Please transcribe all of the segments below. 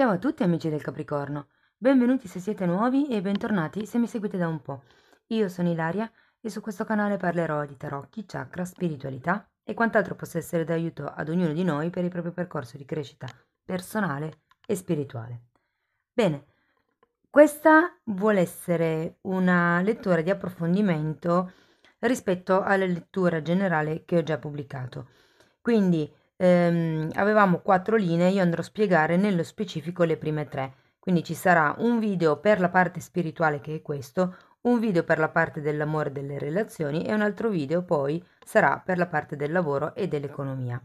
Ciao a tutti amici del Capricorno, benvenuti se siete nuovi e bentornati se mi seguite da un po'. Io sono Ilaria e su questo canale parlerò di tarocchi, chakra, spiritualità e quant'altro possa essere d'aiuto ad ognuno di noi per il proprio percorso di crescita personale e spirituale. Bene, questa vuole essere una lettura di approfondimento rispetto alla lettura generale che ho già pubblicato. Quindi ehm, avevamo quattro linee, io andrò a spiegare nello specifico le prime tre. Quindi ci sarà un video per la parte spirituale che è questo, un video per la parte dell'amore e delle relazioni e un altro video poi sarà per la parte del lavoro e dell'economia.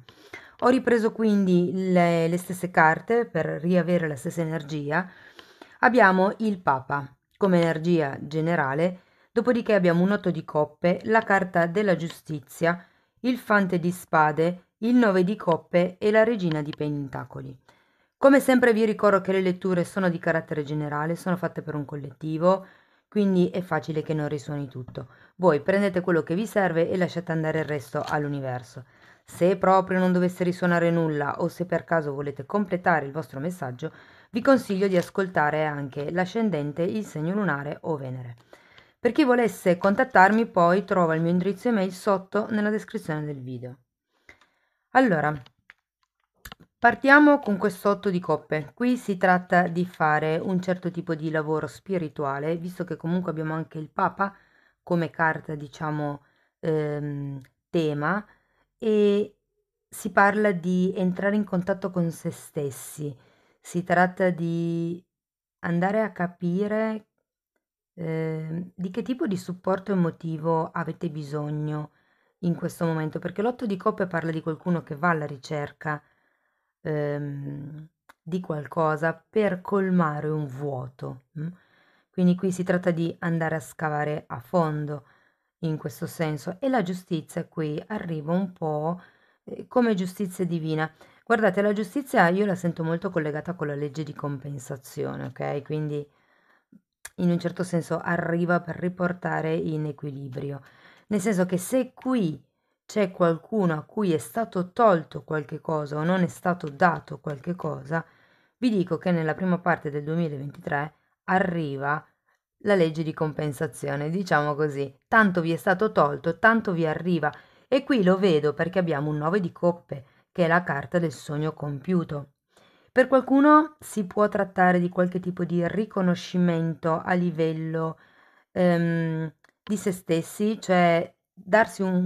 Ho ripreso quindi le, le stesse carte per riavere la stessa energia. Abbiamo il Papa come energia generale, dopodiché abbiamo un otto di coppe, la carta della giustizia, il fante di spade il 9 di coppe e la regina di pentacoli. Come sempre vi ricordo che le letture sono di carattere generale, sono fatte per un collettivo, quindi è facile che non risuoni tutto. Voi prendete quello che vi serve e lasciate andare il resto all'universo. Se proprio non dovesse risuonare nulla o se per caso volete completare il vostro messaggio, vi consiglio di ascoltare anche l'ascendente, il segno lunare o Venere. Per chi volesse contattarmi poi trova il mio indirizzo email sotto nella descrizione del video. Allora, partiamo con questo 8 di coppe. Qui si tratta di fare un certo tipo di lavoro spirituale, visto che comunque abbiamo anche il Papa come carta, diciamo, ehm, tema, e si parla di entrare in contatto con se stessi. Si tratta di andare a capire eh, di che tipo di supporto emotivo avete bisogno in questo momento, perché l'otto di coppe parla di qualcuno che va alla ricerca ehm, di qualcosa per colmare un vuoto. Mm? Quindi qui si tratta di andare a scavare a fondo in questo senso e la giustizia qui arriva un po' eh, come giustizia divina. Guardate, la giustizia io la sento molto collegata con la legge di compensazione, ok? Quindi in un certo senso arriva per riportare in equilibrio nel senso che se qui c'è qualcuno a cui è stato tolto qualche cosa o non è stato dato qualche cosa, vi dico che nella prima parte del 2023 arriva la legge di compensazione, diciamo così, tanto vi è stato tolto, tanto vi arriva e qui lo vedo perché abbiamo un 9 di coppe, che è la carta del sogno compiuto. Per qualcuno si può trattare di qualche tipo di riconoscimento a livello ehm, di se stessi, cioè darsi un,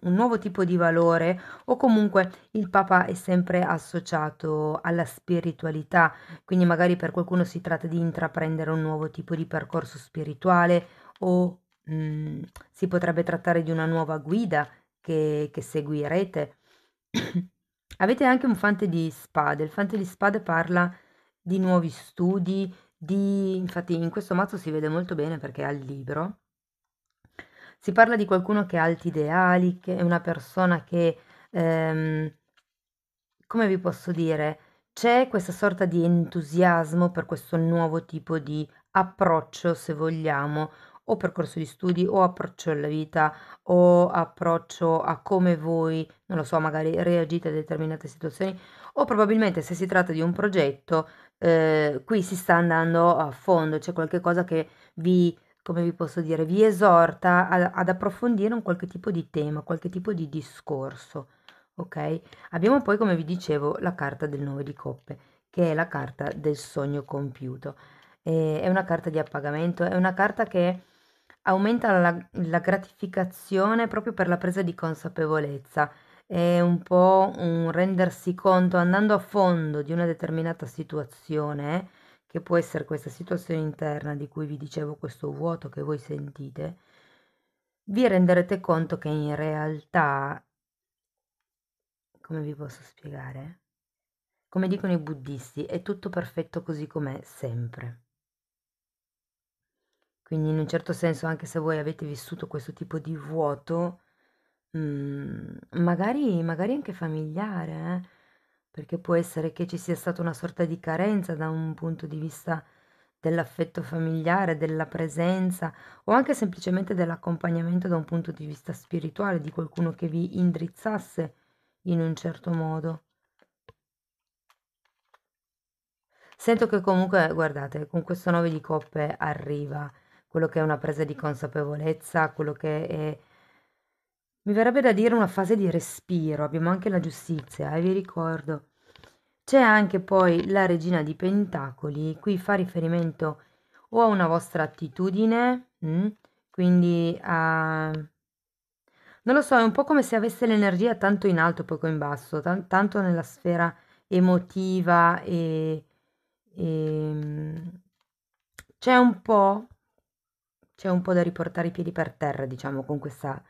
un- nuovo tipo di valore o comunque il Papa è sempre associato alla spiritualità, quindi magari per qualcuno si tratta di intraprendere un nuovo tipo di percorso spirituale o mh, mm, si potrebbe trattare di una nuova guida che, che seguirete. Avete anche un Fante di Spade, il Fante di Spade parla di nuovi studi, di... infatti in questo mazzo si vede molto bene perché ha il libro si parla di qualcuno che ha alti ideali, che è una persona che, ehm, come vi posso dire, c'è questa sorta di entusiasmo per questo nuovo tipo di approccio, se vogliamo, o percorso di studi o approccio alla vita o approccio a come voi, non lo so, magari reagite a determinate situazioni o probabilmente se si tratta di un progetto, eh, qui si sta andando a fondo, c'è qualche cosa che vi come vi posso dire, vi esorta a, ad approfondire un qualche tipo di tema, qualche tipo di discorso. Ok? Abbiamo poi, come vi dicevo, la carta del 9 di coppe, che è la carta del sogno compiuto. E è una carta di appagamento, è una carta che aumenta la, la gratificazione proprio per la presa di consapevolezza è un po' un rendersi conto andando a fondo di una determinata situazione che può essere questa situazione interna di cui vi dicevo, questo vuoto che voi sentite, vi renderete conto che in realtà, come vi posso spiegare? Come dicono i buddisti, è tutto perfetto così com'è sempre. Quindi in un certo senso, anche se voi avete vissuto questo tipo di vuoto, mh, mm, magari, magari anche familiare, eh? perché può essere che ci sia stata una sorta di carenza da un punto di vista dell'affetto familiare, della presenza o anche semplicemente dell'accompagnamento da un punto di vista spirituale, di qualcuno che vi indrizzasse in un certo modo. Sento che comunque, guardate, con questo 9 di coppe arriva quello che è una presa di consapevolezza, quello che è mi verrebbe da dire una fase di respiro, abbiamo anche la giustizia, eh, vi ricordo. C'è anche poi la regina di pentacoli, qui fa riferimento o a una vostra attitudine, mh, mm, quindi a... Non lo so, è un po' come se avesse l'energia tanto in alto, poco in basso, tanto nella sfera emotiva e, e... Mm, c'è un po'... C'è un po' da riportare i piedi per terra, diciamo, con questa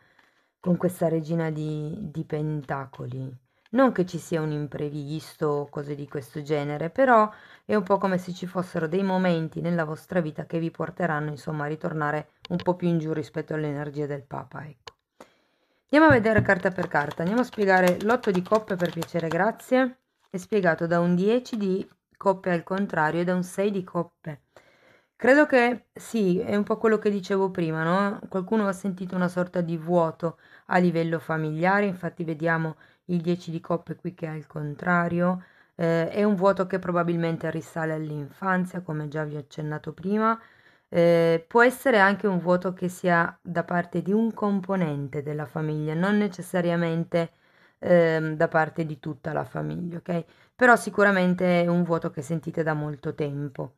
con questa regina di, di pentacoli. Non che ci sia un imprevisto o cose di questo genere, però è un po' come se ci fossero dei momenti nella vostra vita che vi porteranno insomma a ritornare un po' più in giù rispetto all'energia del Papa, ecco. Andiamo a vedere carta per carta, andiamo a spiegare l'otto di coppe per piacere, grazie, è spiegato da un 10 di coppe al contrario e da un 6 di coppe Credo che sì, è un po' quello che dicevo prima, no? Qualcuno ha sentito una sorta di vuoto a livello familiare, infatti vediamo il 10 di coppe qui che è il contrario, eh, è un vuoto che probabilmente risale all'infanzia, come già vi ho accennato prima, eh, può essere anche un vuoto che sia da parte di un componente della famiglia, non necessariamente eh, da parte di tutta la famiglia, ok? Però sicuramente è un vuoto che sentite da molto tempo.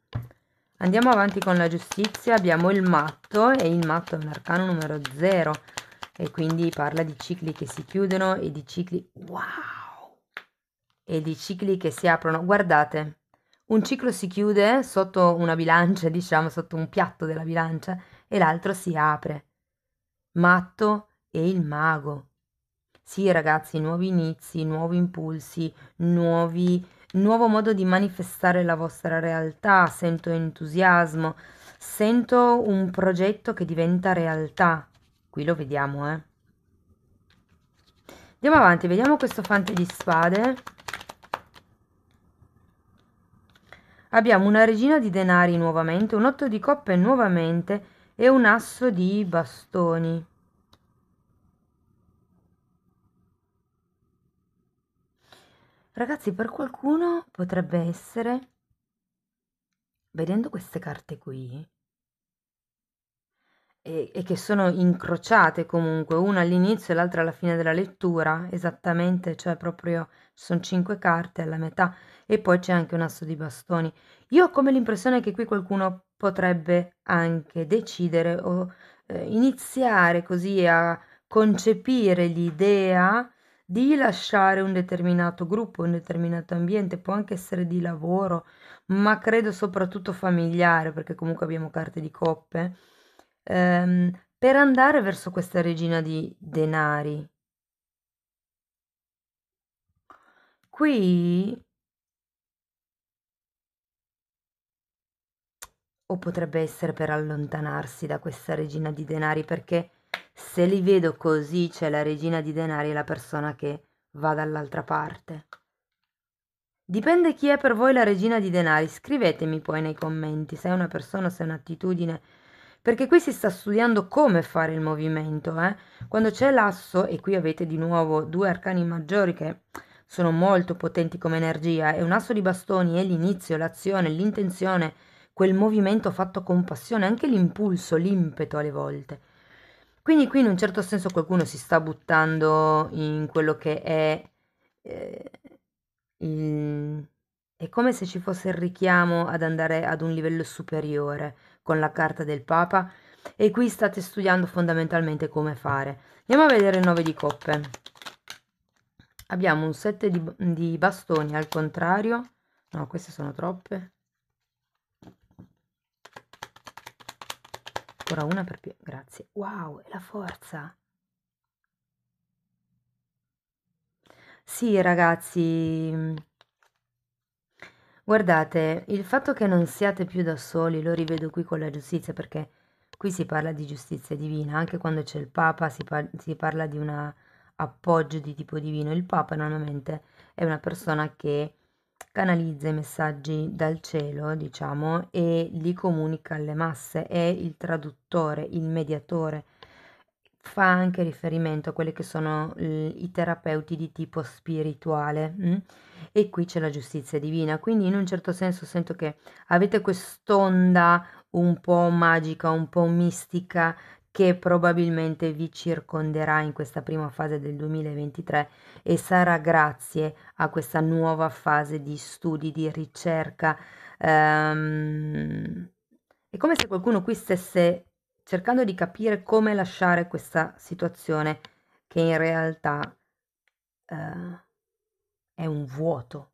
Andiamo avanti con la giustizia, abbiamo il matto e il matto è un arcano numero 0 e quindi parla di cicli che si chiudono e di cicli wow e di cicli che si aprono. Guardate, un ciclo si chiude sotto una bilancia, diciamo sotto un piatto della bilancia e l'altro si apre. Matto e il mago. Sì, ragazzi, nuovi inizi, nuovi impulsi, nuovi nuovo modo di manifestare la vostra realtà, sento entusiasmo, sento un progetto che diventa realtà. Qui lo vediamo, eh. Andiamo avanti, vediamo questo fante di spade. Abbiamo una regina di denari nuovamente, un otto di coppe nuovamente e un asso di bastoni. Ragazzi, per qualcuno potrebbe essere, vedendo queste carte qui, e, e che sono incrociate comunque, una all'inizio e l'altra alla fine della lettura, esattamente, cioè proprio sono cinque carte alla metà, e poi c'è anche un asso di bastoni. Io ho come l'impressione che qui qualcuno potrebbe anche decidere o eh, iniziare così a concepire l'idea di lasciare un determinato gruppo, un determinato ambiente, può anche essere di lavoro, ma credo soprattutto familiare, perché comunque abbiamo carte di coppe, ehm, per andare verso questa regina di denari. Qui o potrebbe essere per allontanarsi da questa regina di denari perché se li vedo così c'è la regina di denari e la persona che va dall'altra parte. Dipende chi è per voi la regina di denari, scrivetemi poi nei commenti se è una persona, se è un'attitudine, perché qui si sta studiando come fare il movimento. Eh? Quando c'è l'asso, e qui avete di nuovo due arcani maggiori che sono molto potenti come energia, e un asso di bastoni è l'inizio, l'azione, l'intenzione, quel movimento fatto con passione, anche l'impulso, l'impeto alle volte. Quindi qui in un certo senso qualcuno si sta buttando in quello che è... Eh, in... È come se ci fosse il richiamo ad andare ad un livello superiore con la carta del Papa e qui state studiando fondamentalmente come fare. Andiamo a vedere il 9 di coppe. Abbiamo un 7 di, di bastoni al contrario. No, queste sono troppe. Ora una per più, grazie. Wow, è la forza. Sì, ragazzi, mm, guardate, il fatto che non siate più da soli, lo rivedo qui con la giustizia, perché qui si parla di giustizia divina, anche quando c'è il Papa si, par si parla di un appoggio di tipo divino. Il Papa normalmente è una persona che canalizza i messaggi dal cielo, diciamo, e li comunica alle masse, è il traduttore, il mediatore. Fa anche riferimento a quelli che sono eh, i terapeuti di tipo spirituale mm? e qui c'è la giustizia divina. Quindi in un certo senso sento che avete quest'onda un po' magica, un po' mistica che probabilmente vi circonderà in questa prima fase del 2023 e sarà grazie a questa nuova fase di studi, di ricerca. Um, è come se qualcuno qui stesse cercando di capire come lasciare questa situazione che in realtà uh, è un vuoto.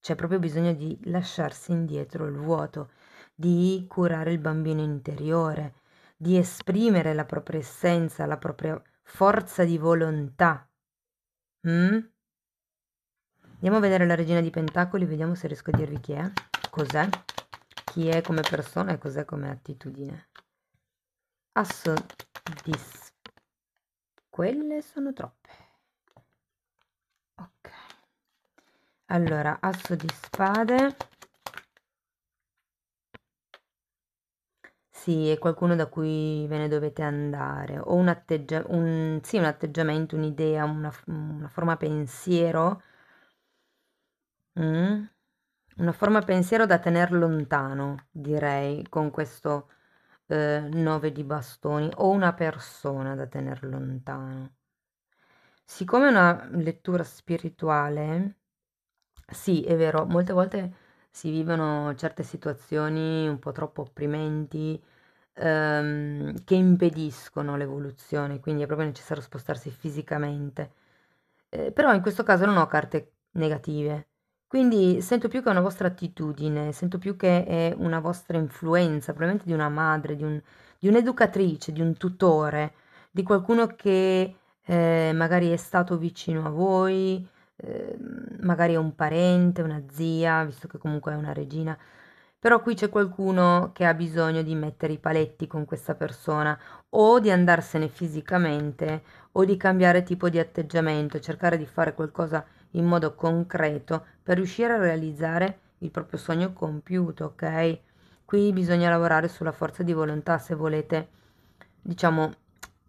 C'è proprio bisogno di lasciarsi indietro il vuoto, di curare il bambino interiore, di esprimere la propria essenza, la propria forza di volontà. Mm? Andiamo a vedere la regina di pentacoli, vediamo se riesco a dirvi chi è, cos'è, chi è come persona e cos'è come attitudine. Asso di... Quelle sono troppe. Ok. Allora, asso di spade Sì, è qualcuno da cui ve ne dovete andare, o un atteggia un sì, un atteggiamento, un'idea, una una forma pensiero Mh. Mm? Una forma pensiero da tenere lontano, direi, con questo, ehm, 9 di bastoni, o una persona da tenere lontano. Siccome è una lettura spirituale, sì, è vero, molte volte si vivono certe situazioni un po' troppo opprimenti, ehm, che impediscono l'evoluzione, quindi è proprio necessario spostarsi fisicamente. Eh, però in questo caso non ho carte negative, quindi sento più che è una vostra attitudine, sento più che è una vostra influenza, probabilmente di una madre, di, un, di un'educatrice, di un tutore, di qualcuno che eh, magari è stato vicino a voi, eh, magari è un parente, una zia, visto che comunque è una regina, però qui c'è qualcuno che ha bisogno di mettere i paletti con questa persona o di andarsene fisicamente o di cambiare tipo di atteggiamento, cercare di fare qualcosa in modo concreto per riuscire a realizzare il proprio sogno compiuto, ok? Qui bisogna lavorare sulla forza di volontà se volete, diciamo,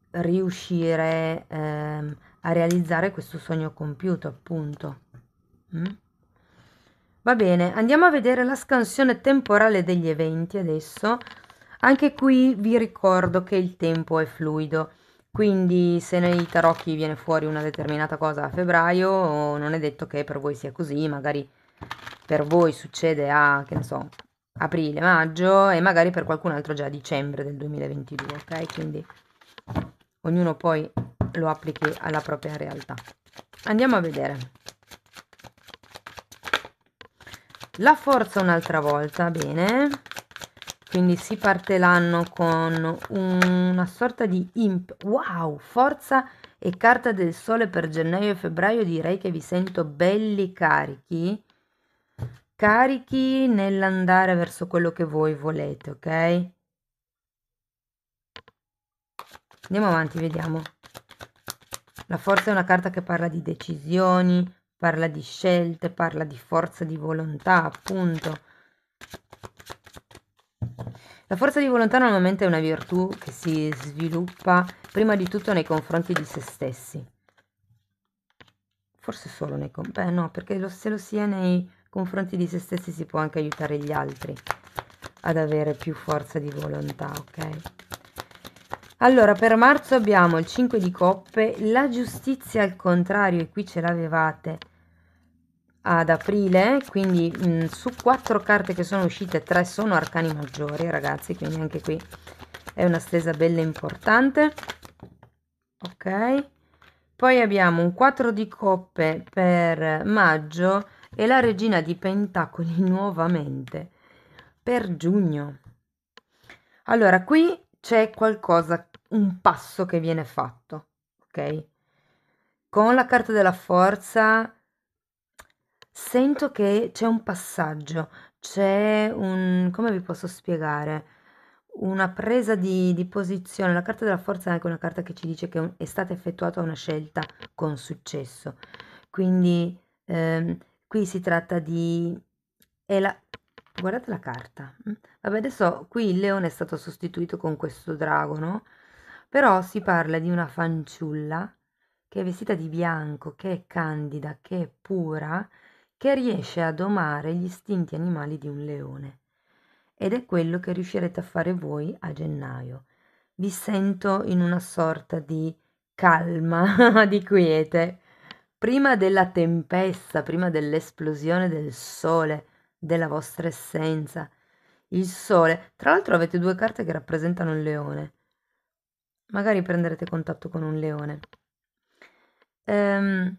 riuscire ehm, a realizzare questo sogno compiuto, appunto. Mm? Va bene, andiamo a vedere la scansione temporale degli eventi adesso. Anche qui vi ricordo che il tempo è fluido, quindi se nei tarocchi viene fuori una determinata cosa a febbraio, non è detto che per voi sia così, magari per voi succede a, che ne so, aprile, maggio e magari per qualcun altro già a dicembre del 2022, ok? Quindi ognuno poi lo applichi alla propria realtà. Andiamo a vedere la forza un'altra volta bene quindi si parte l'anno con una sorta di imp wow forza e carta del sole per gennaio e febbraio direi che vi sento belli carichi carichi nell'andare verso quello che voi volete ok andiamo avanti vediamo la forza è una carta che parla di decisioni parla di scelte, parla di forza di volontà, appunto. La forza di volontà normalmente è una virtù che si sviluppa prima di tutto nei confronti di se stessi. Forse solo nei confronti, no, perché lo, se lo si è nei confronti di se stessi si può anche aiutare gli altri ad avere più forza di volontà, ok? Allora, per marzo abbiamo il 5 di coppe, la giustizia al contrario, e qui ce l'avevate, ad aprile quindi mh, su quattro carte che sono uscite tre sono arcani maggiori ragazzi quindi anche qui è una stesa bella importante ok poi abbiamo un 4 di coppe per maggio e la regina di pentacoli nuovamente per giugno allora qui c'è qualcosa un passo che viene fatto ok con la carta della forza sento che c'è un passaggio, c'è un... come vi posso spiegare? Una presa di, di posizione. La carta della forza è anche una carta che ci dice che è stata effettuata una scelta con successo. Quindi ehm, qui si tratta di... È la, guardate la carta. Mm? Vabbè, adesso qui il leone è stato sostituito con questo drago, no? Però si parla di una fanciulla che è vestita di bianco, che è candida, che è pura che riesce a domare gli istinti animali di un leone. Ed è quello che riuscirete a fare voi a gennaio. Vi sento in una sorta di calma, di quiete, prima della tempesta, prima dell'esplosione del sole, della vostra essenza. Il sole, tra l'altro avete due carte che rappresentano un leone. Magari prenderete contatto con un leone. Ehm,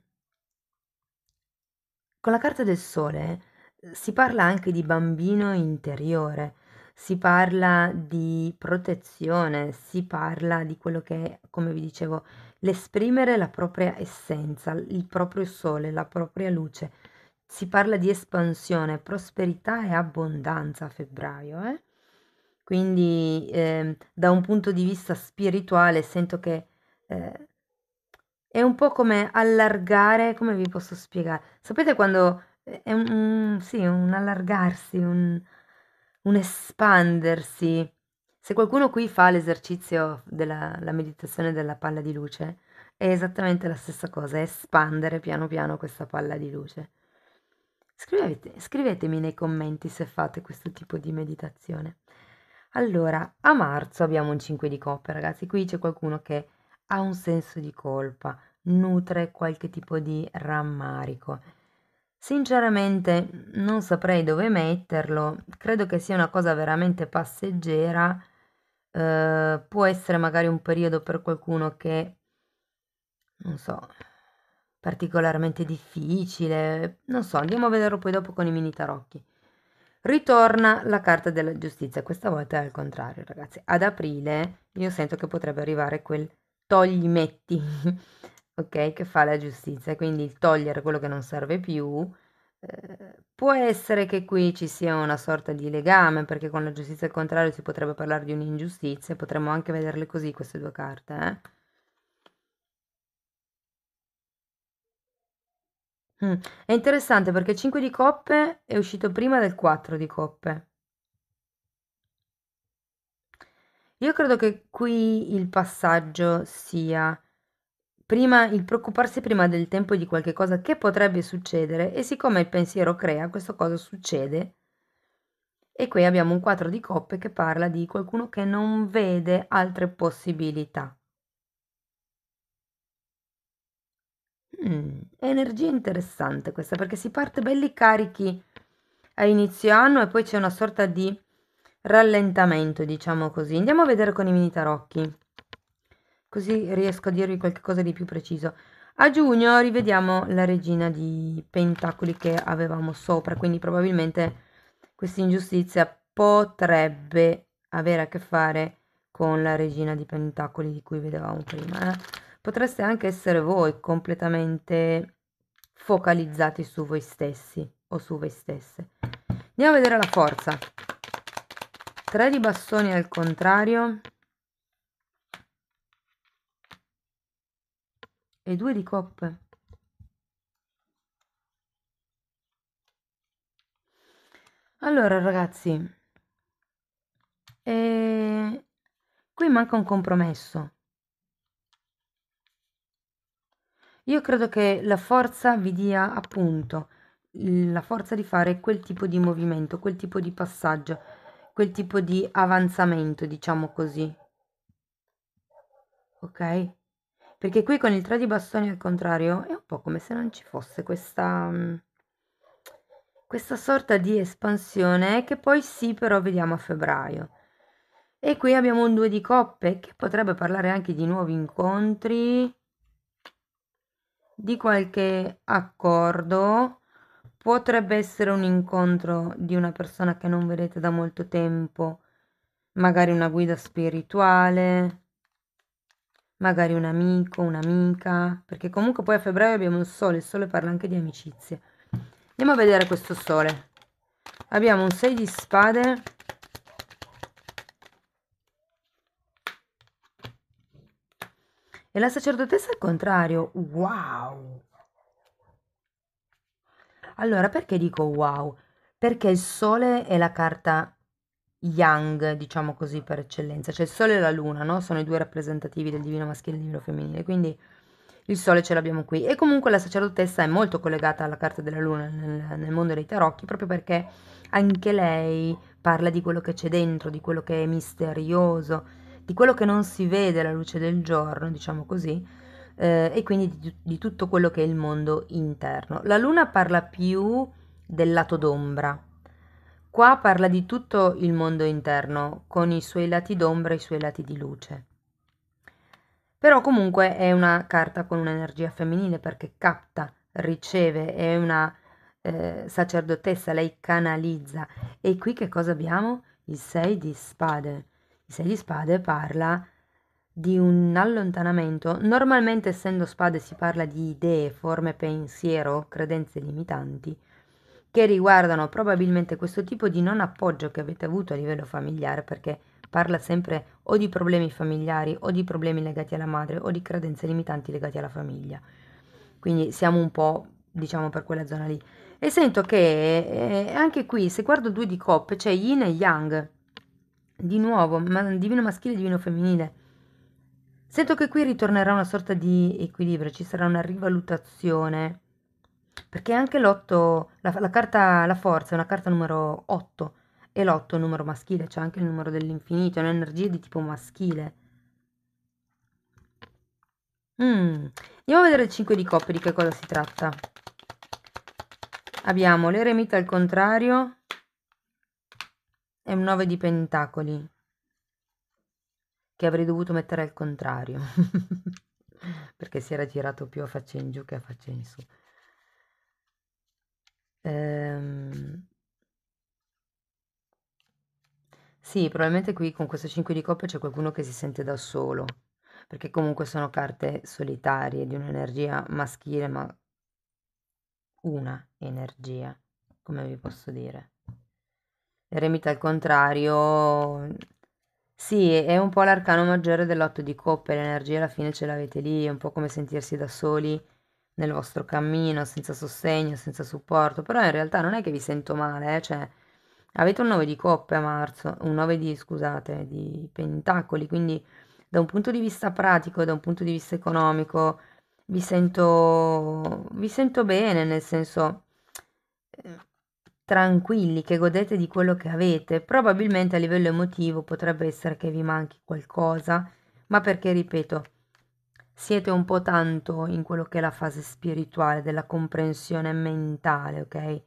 con la carta del sole eh, si parla anche di bambino interiore, si parla di protezione, si parla di quello che è, come vi dicevo, l'esprimere la propria essenza, il proprio sole, la propria luce. Si parla di espansione, prosperità e abbondanza a febbraio. Eh? Quindi eh, da un punto di vista spirituale sento che eh, è un po' come allargare, come vi posso spiegare? Sapete quando eh, è un, un sì, un allargarsi, un, un espandersi. Se qualcuno qui fa l'esercizio della meditazione della palla di luce, è esattamente la stessa cosa, espandere piano piano questa palla di luce. Scrivete, scrivetemi nei commenti se fate questo tipo di meditazione. Allora, a marzo abbiamo un 5 di coppe, ragazzi. Qui c'è qualcuno che ha un senso di colpa, nutre qualche tipo di rammarico. Sinceramente non saprei dove metterlo, credo che sia una cosa veramente passeggera, eh, può essere magari un periodo per qualcuno che, non so, particolarmente difficile, non so, andiamo a vederlo poi dopo con i mini tarocchi. Ritorna la carta della giustizia, questa volta è al contrario ragazzi, ad aprile io sento che potrebbe arrivare quel togli metti, ok? Che fa la giustizia, quindi il togliere quello che non serve più. Eh, può essere che qui ci sia una sorta di legame, perché con la giustizia al contrario si potrebbe parlare di un'ingiustizia, potremmo anche vederle così queste due carte. Eh? Mm. È interessante perché 5 di coppe è uscito prima del 4 di coppe. Io credo che qui il passaggio sia prima il preoccuparsi prima del tempo di qualche cosa che potrebbe succedere e siccome il pensiero crea, questa cosa succede. E qui abbiamo un quadro di coppe che parla di qualcuno che non vede altre possibilità. Mm, energia interessante questa perché si parte belli carichi a inizio anno e poi c'è una sorta di rallentamento, diciamo così. Andiamo a vedere con i mini tarocchi, così riesco a dirvi qualcosa di più preciso. A giugno rivediamo la regina di pentacoli che avevamo sopra, quindi probabilmente questa ingiustizia potrebbe avere a che fare con la regina di pentacoli di cui vedevamo prima. Eh? Potreste anche essere voi completamente focalizzati su voi stessi o su voi stesse. Andiamo a vedere la forza. 3 di bastoni al contrario e 2 di coppe. Allora ragazzi, e... Eh, qui manca un compromesso. Io credo che la forza vi dia appunto la forza di fare quel tipo di movimento, quel tipo di passaggio quel tipo di avanzamento, diciamo così. Ok? Perché qui con il 3 di bastoni al contrario è un po' come se non ci fosse questa, mm, questa sorta di espansione che poi sì però vediamo a febbraio. E qui abbiamo un 2 di coppe che potrebbe parlare anche di nuovi incontri, di qualche accordo potrebbe essere un incontro di una persona che non vedete da molto tempo, magari una guida spirituale, magari un amico, un'amica, perché comunque poi a febbraio abbiamo il sole, il sole parla anche di amicizie. Andiamo a vedere questo sole. Abbiamo un 6 di spade. E la sacerdotessa al contrario. Wow! Allora, perché dico wow? Perché il Sole è la carta yang, diciamo così, per eccellenza. Cioè il Sole e la Luna, no? Sono i due rappresentativi del divino maschile e del divino femminile. Quindi il Sole ce l'abbiamo qui. E comunque la sacerdotessa è molto collegata alla carta della Luna nel, nel mondo dei tarocchi, proprio perché anche lei parla di quello che c'è dentro, di quello che è misterioso, di quello che non si vede alla luce del giorno, diciamo così eh, e quindi di, di, tutto quello che è il mondo interno. La luna parla più del lato d'ombra. Qua parla di tutto il mondo interno, con i suoi lati d'ombra e i suoi lati di luce. Però comunque è una carta con un'energia femminile perché capta, riceve, è una eh, sacerdotessa, lei canalizza. E qui che cosa abbiamo? Il 6 di spade. Il 6 di spade parla di un allontanamento, normalmente essendo spade si parla di idee, forme, pensiero, credenze limitanti, che riguardano probabilmente questo tipo di non appoggio che avete avuto a livello familiare, perché parla sempre o di problemi familiari o di problemi legati alla madre o di credenze limitanti legate alla famiglia. Quindi siamo un po', diciamo, per quella zona lì. E sento che eh, anche qui, se guardo due di coppe, c'è yin e yang, di nuovo, ma, divino maschile e divino femminile Sento che qui ritornerà una sorta di equilibrio, ci sarà una rivalutazione, perché anche l'otto, la, la, carta, la forza è una carta numero 8 e l'otto è un numero maschile, c'è cioè anche il numero dell'infinito, è un'energia di tipo maschile. Mm. Andiamo a vedere il 5 di coppe di che cosa si tratta. Abbiamo l'eremita al contrario e un 9 di pentacoli che avrei dovuto mettere al contrario perché si era girato più a faccia in giù che a faccia in su ehm... sì probabilmente qui con questo 5 di coppe c'è qualcuno che si sente da solo perché comunque sono carte solitarie di un'energia maschile ma una energia come vi posso dire Eremita al contrario sì, è un po' l'arcano maggiore dell'otto di coppe, l'energia alla fine ce l'avete lì, è un po' come sentirsi da soli nel vostro cammino, senza sostegno, senza supporto, però in realtà non è che vi sento male, eh, cioè avete un nove di coppe a marzo, un nove di, scusate, di pentacoli, quindi da un punto di vista pratico, da un punto di vista economico, vi sento, vi sento bene, nel senso eh, tranquilli che godete di quello che avete, probabilmente a livello emotivo potrebbe essere che vi manchi qualcosa, ma perché, ripeto, siete un po' tanto in quello che è la fase spirituale della comprensione mentale, ok?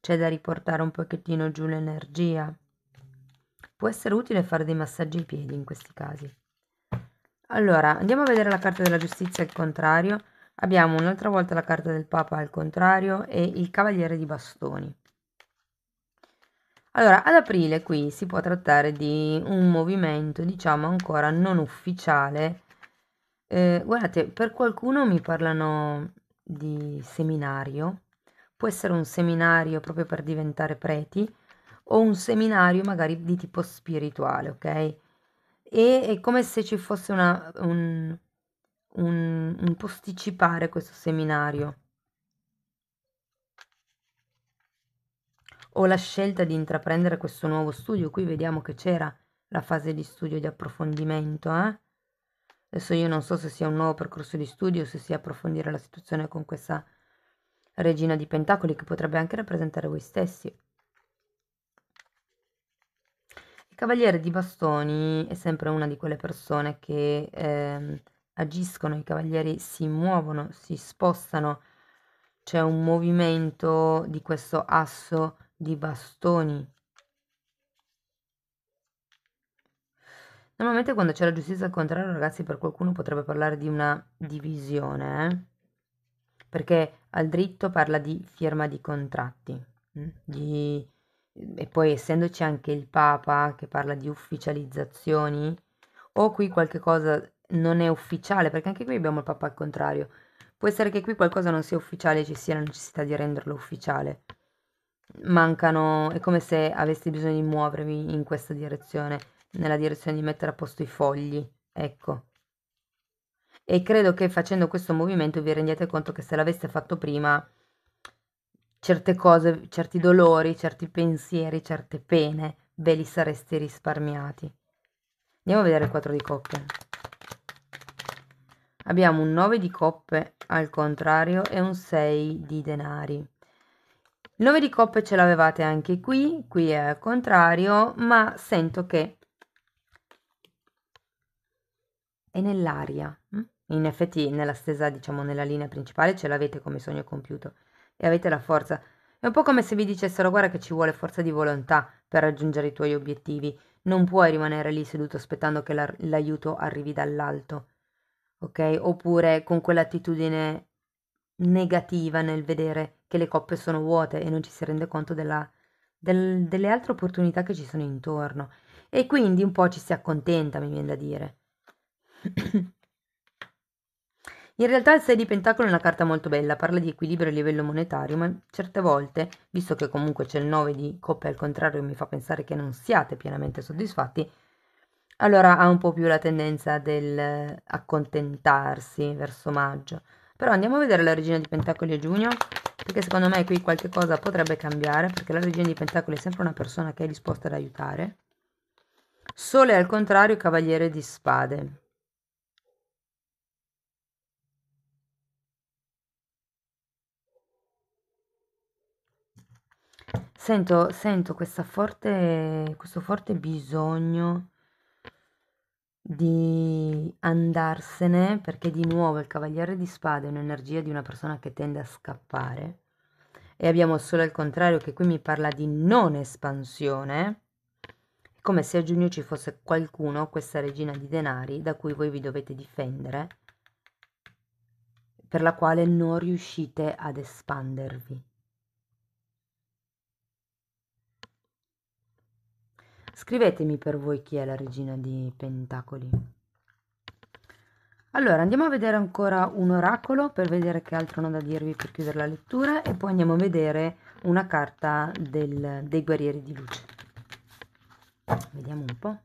C'è da riportare un pochettino giù l'energia. Può essere utile fare dei massaggi ai piedi in questi casi. Allora, andiamo a vedere la carta della giustizia al contrario. Abbiamo un'altra volta la carta del Papa al contrario e il Cavaliere di Bastoni. Allora, ad aprile qui si può trattare di un movimento, diciamo, ancora non ufficiale. Eh, guardate, per qualcuno mi parlano di seminario, può essere un seminario proprio per diventare preti o un seminario magari di tipo spirituale, ok? E è come se ci fosse una, un, un, un posticipare questo seminario o la scelta di intraprendere questo nuovo studio. Qui vediamo che c'era la fase di studio di approfondimento. Eh? Adesso io non so se sia un nuovo percorso di studio o se sia approfondire la situazione con questa regina di pentacoli che potrebbe anche rappresentare voi stessi. Il cavaliere di bastoni è sempre una di quelle persone che eh, agiscono, i cavalieri si muovono, si spostano, c'è un movimento di questo asso di bastoni. Normalmente quando c'è la giustizia al contrario, ragazzi, per qualcuno potrebbe parlare di una divisione, eh? perché al dritto parla di firma di contratti, mm? di... e poi essendoci anche il Papa che parla di ufficializzazioni, o qui qualche cosa non è ufficiale, perché anche qui abbiamo il Papa al contrario. Può essere che qui qualcosa non sia ufficiale e ci sia la necessità di renderlo ufficiale mancano, è come se avessi bisogno di muovermi in questa direzione, nella direzione di mettere a posto i fogli, ecco. E credo che facendo questo movimento vi rendiate conto che se l'aveste fatto prima, certe cose, certi dolori, certi pensieri, certe pene, ve li sareste risparmiati. Andiamo a vedere il 4 di coppe. Abbiamo un 9 di coppe al contrario e un 6 di denari. Il 9 di coppe ce l'avevate anche qui, qui è al contrario, ma sento che è nell'aria. Hm? In effetti nella stesa, diciamo nella linea principale, ce l'avete come sogno compiuto e avete la forza. È un po' come se vi dicessero guarda che ci vuole forza di volontà per raggiungere i tuoi obiettivi. Non puoi rimanere lì seduto aspettando che l'aiuto arrivi dall'alto. Ok? Oppure con quell'attitudine negativa nel vedere che le coppe sono vuote e non ci si rende conto della, del, delle altre opportunità che ci sono intorno e quindi un po' ci si accontenta, mi viene da dire. In realtà il 6 di Pentacolo è una carta molto bella, parla di equilibrio a livello monetario, ma certe volte, visto che comunque c'è il 9 di coppe al contrario mi fa pensare che non siate pienamente soddisfatti, allora ha un po' più la tendenza del accontentarsi verso maggio. Però andiamo a vedere la regina di pentacoli a giugno, perché secondo me qui qualche cosa potrebbe cambiare, perché la regina di pentacoli è sempre una persona che è disposta ad aiutare. Sole al contrario, cavaliere di spade. Sento, sento forte, questo forte bisogno di andarsene perché di nuovo il cavaliere di spade è un'energia di una persona che tende a scappare e abbiamo solo il contrario che qui mi parla di non espansione come se a giugno ci fosse qualcuno, questa regina di denari, da cui voi vi dovete difendere, per la quale non riuscite ad espandervi. Scrivetemi per voi chi è la regina di pentacoli. Allora, andiamo a vedere ancora un oracolo per vedere che altro hanno da dirvi per chiudere la lettura e poi andiamo a vedere una carta del, dei guerrieri di luce. Vediamo un po'.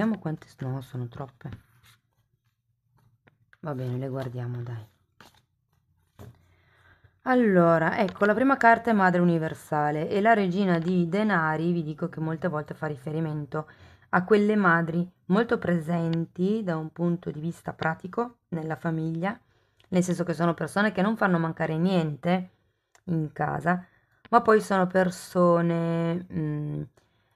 Vediamo quante sono, sono troppe. Va bene, le guardiamo, dai. Allora, ecco, la prima carta è Madre Universale e la regina di denari, vi dico che molte volte fa riferimento a quelle madri molto presenti da un punto di vista pratico nella famiglia, nel senso che sono persone che non fanno mancare niente in casa, ma poi sono persone, mh, mm,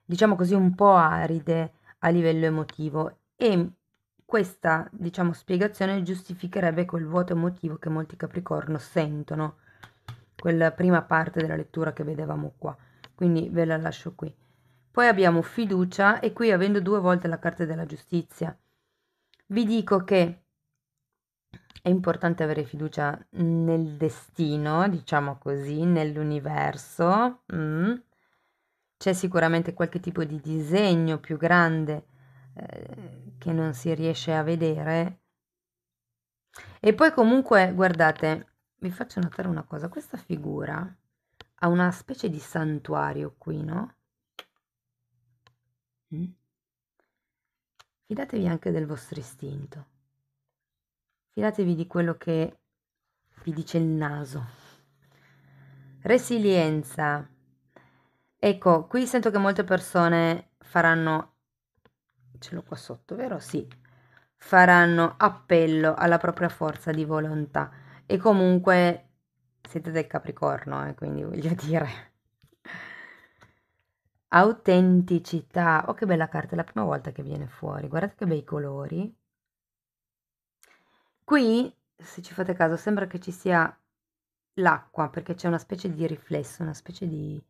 diciamo così, un po' aride, a livello emotivo e questa, diciamo, spiegazione giustificherebbe quel vuoto emotivo che molti Capricorno sentono, quella prima parte della lettura che vedevamo qua. Quindi ve la lascio qui. Poi abbiamo fiducia e qui avendo due volte la carta della giustizia, vi dico che è importante avere fiducia nel destino, diciamo così, nell'universo. Mm c'è sicuramente qualche tipo di disegno più grande eh, che non si riesce a vedere. E poi comunque, guardate, vi faccio notare una cosa, questa figura ha una specie di santuario qui, no? Mm. Fidatevi anche del vostro istinto, fidatevi di quello che vi dice il naso. Resilienza, Ecco, qui sento che molte persone faranno, ce l'ho qua sotto, vero? Sì, faranno appello alla propria forza di volontà e comunque siete del Capricorno, eh, quindi voglio dire. Autenticità, oh che bella carta, è la prima volta che viene fuori, guardate che bei colori. Qui, se ci fate caso, sembra che ci sia l'acqua perché c'è una specie di riflesso, una specie di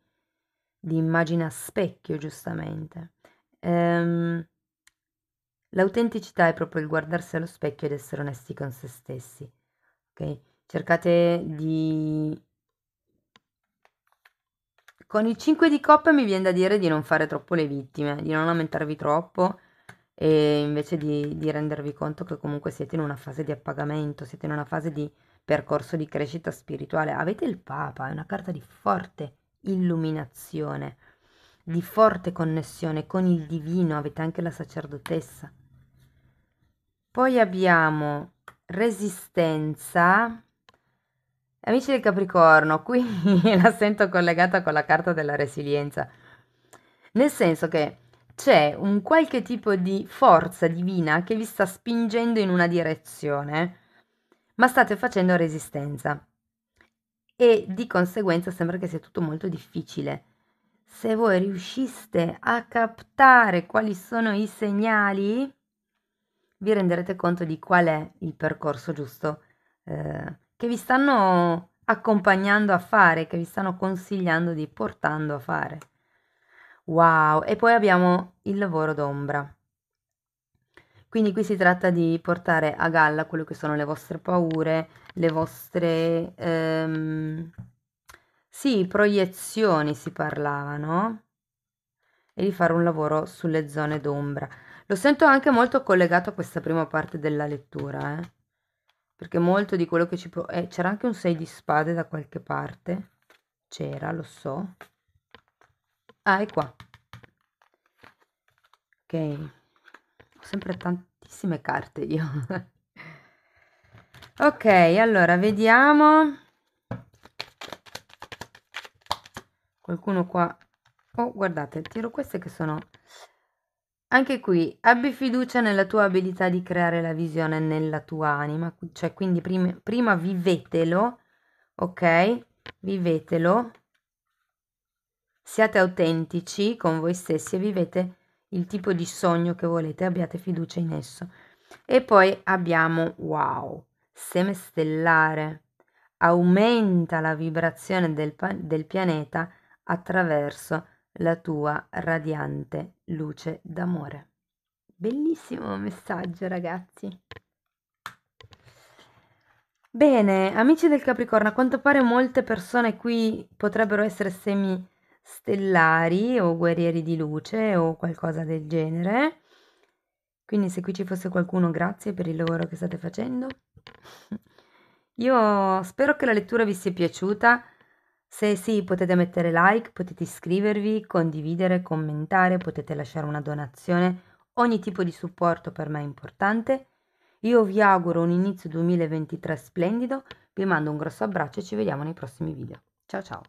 di immagine a specchio, giustamente. Ehm, l'autenticità è proprio il guardarsi allo specchio ed essere onesti con se stessi. Ok? Cercate di... Con il 5 di coppa mi viene da dire di non fare troppo le vittime, di non lamentarvi troppo e invece di, di rendervi conto che comunque siete in una fase di appagamento, siete in una fase di percorso di crescita spirituale. Avete il Papa, è una carta di forte illuminazione, di forte connessione con il divino, avete anche la sacerdotessa. Poi abbiamo resistenza. Amici del Capricorno, qui la sento collegata con la carta della resilienza, nel senso che c'è un qualche tipo di forza divina che vi sta spingendo in una direzione, ma state facendo resistenza e di conseguenza sembra che sia tutto molto difficile. Se voi riusciste a captare quali sono i segnali, vi renderete conto di qual è il percorso giusto eh, che vi stanno accompagnando a fare, che vi stanno consigliando di portando a fare. Wow, e poi abbiamo il lavoro d'ombra. Quindi qui si tratta di portare a galla quello che sono le vostre paure, le vostre ehm, sì, proiezioni si parlava, no? e di fare un lavoro sulle zone d'ombra. Lo sento anche molto collegato a questa prima parte della lettura, eh? perché molto di quello che ci... Pro- eh, c'era anche un 6 di spade da qualche parte, c'era, lo so. Ah, è qua. Ok sempre tantissime carte io. ok, allora vediamo. Qualcuno qua... Oh, guardate, tiro queste che sono... Anche qui, abbi fiducia nella tua abilità di creare la visione nella tua anima, cioè quindi prima, prima vivetelo, ok? Vivetelo, siate autentici con voi stessi e vivete il tipo di sogno che volete, abbiate fiducia in esso. E poi abbiamo wow, seme stellare, aumenta la vibrazione del, del pianeta attraverso la tua radiante luce d'amore. Bellissimo messaggio ragazzi. Bene, amici del Capricorno, a quanto pare molte persone qui potrebbero essere semi stellari o guerrieri di luce o qualcosa del genere. Quindi se qui ci fosse qualcuno, grazie per il lavoro che state facendo. Io spero che la lettura vi sia piaciuta. Se sì, potete mettere like, potete iscrivervi, condividere, commentare, potete lasciare una donazione. Ogni tipo di supporto per me è importante. Io vi auguro un inizio 2023 splendido, vi mando un grosso abbraccio e ci vediamo nei prossimi video. Ciao ciao!